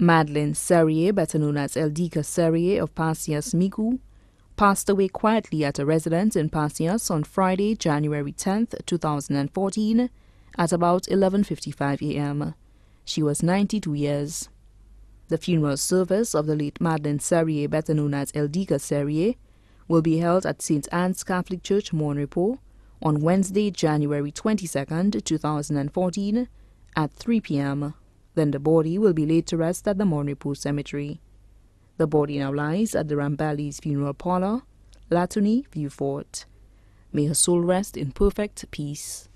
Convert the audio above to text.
Madeleine Serrier, better known as Eldika Serrier of Pasias Migu, passed away quietly at a residence in Pasias on Friday, January 10, 2014, at about 11.55 a.m. She was 92 years. The funeral service of the late Madeleine Serrier, better known as Eldika Serrier, will be held at St. Anne's Catholic Church, Monrepo, on Wednesday, January 22, 2014, at 3 p.m. Then the body will be laid to rest at the Monrepur Cemetery. The body now lies at the Rambalis Funeral Parlor, Latony, Viewfort. May her soul rest in perfect peace.